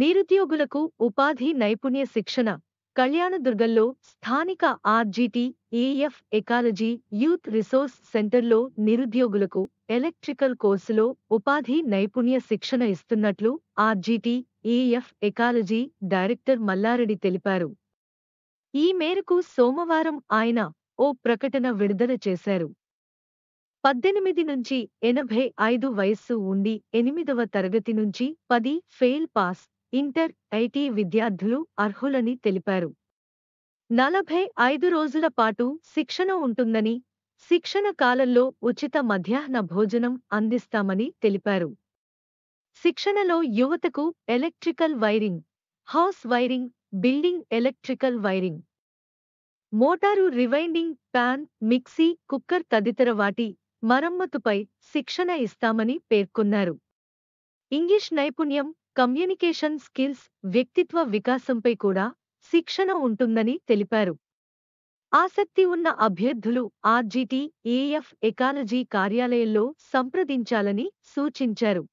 నిరుద్యోగులకు ఉపాధి నైపుణ్య శిక్షణ కళ్యాణదుర్గంలో స్థానిక RGT AF ecology youth resource సెంటర్లో నిరుద్యోగులకు ఎలక్ట్రికల్ కోర్సులో ఉపాధి నైపుణ్య శిక్షణ ఇస్తున్నట్లు RGT AF ecology director Mallareddy తెలిపారు ఈ మేరకు సోమవారం ఆయన ఓ ప్రకటన విడుదల చేశారు పద్దెనిమిది నుంచి ఎనభై ఐదు వయస్సు ఉండి ఎనిమిదవ తరగతి నుంచి పది ఫెయిల్ పాస్ ఇంటర్ ఐటీ విద్యార్థులు అర్హులని తెలిపారు నలభై ఐదు రోజుల పాటు శిక్షణ ఉంటుందని శిక్షణ కాలంలో ఉచిత మధ్యాహ్న భోజనం అందిస్తామని తెలిపారు శిక్షణలో యువతకు electrical wiring house wiring building electrical wiring motor rewinding fan mixie cooker తదితర వాటి మరమ్మతుపై శిక్షణ ఇస్తామని పేర్కొన్నారు ఇంగ్లీష్ నైపుణ్యం కమ్యూనికేషన్ స్కిల్స్ వ్యక్తిత్వ వికాసంపై కూడా శిక్షణ ఉంటుందని తెలిపారు ఆసక్తి ఉన్న అభ్యర్థులు ఆర్జీటీ ఏఎఫ్ ఎకాలజీ కార్యాలయంలో సంప్రదించాలని సూచించారు